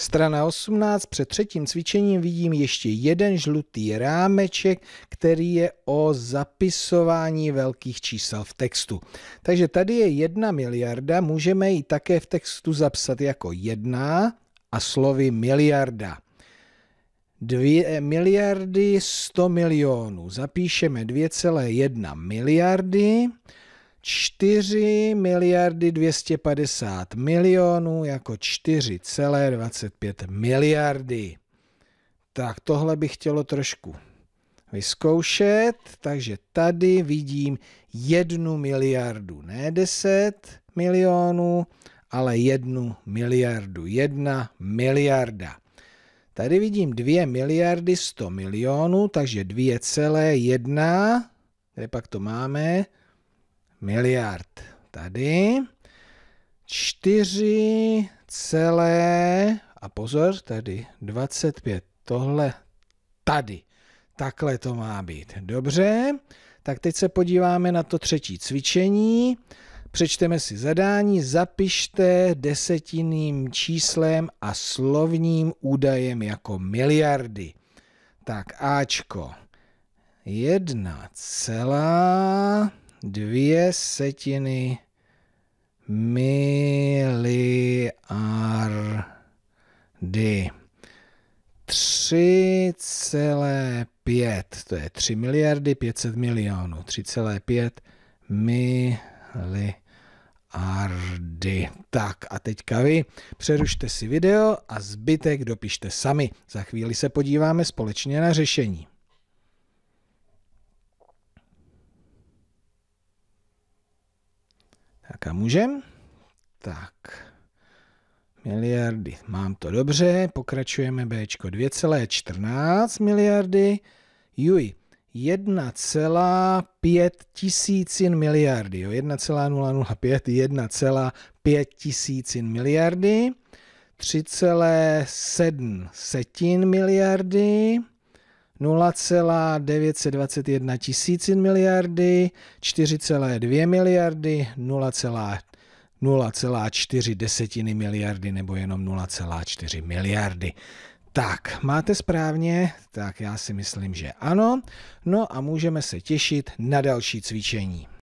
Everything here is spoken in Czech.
Strana 18 před třetím cvičením vidím ještě jeden žlutý rámeček, který je o zapisování velkých čísel v textu. Takže tady je jedna miliarda, můžeme ji také v textu zapsat jako jedna a slovy miliarda. 2 miliardy 100 milionů. Zapíšeme 2,1 miliardy 4 miliardy 250 milionů jako 4,25 miliardy. Tak tohle bych chtělo trošku vyzkoušet, takže tady vidím 1 miliardu, ne 10 milionů, ale 1 miliardu, 1 miliarda. Tady vidím 2 miliardy 100 milionů, takže 2,1, kde pak to máme, miliard. Tady 4 celé, a pozor, tady 25, tohle tady. Takhle to má být. Dobře, tak teď se podíváme na to třetí cvičení. Přečteme si zadání, zapište desetinným číslem a slovním údajem jako miliardy. Tak Ačko. Jedna celá dvě setiny miliardy. 3,5, to je 3 miliardy 500 milionů, 3,5 miliardy. Tak a teďka vy přerušte si video a zbytek dopište sami. Za chvíli se podíváme společně na řešení. Tak a můžem? Tak, miliardy, mám to dobře, pokračujeme B, 2,14 miliardy, juj, 1,5 tisícin miliardy, jo, 1,005, 1,5 tisícin miliardy, 3,7 setin miliardy, 0,921 tisícin miliardy, 4,2 miliardy, 0,4 desetiny miliardy nebo jenom 0,4 miliardy. Tak, máte správně? Tak já si myslím, že ano. No a můžeme se těšit na další cvičení.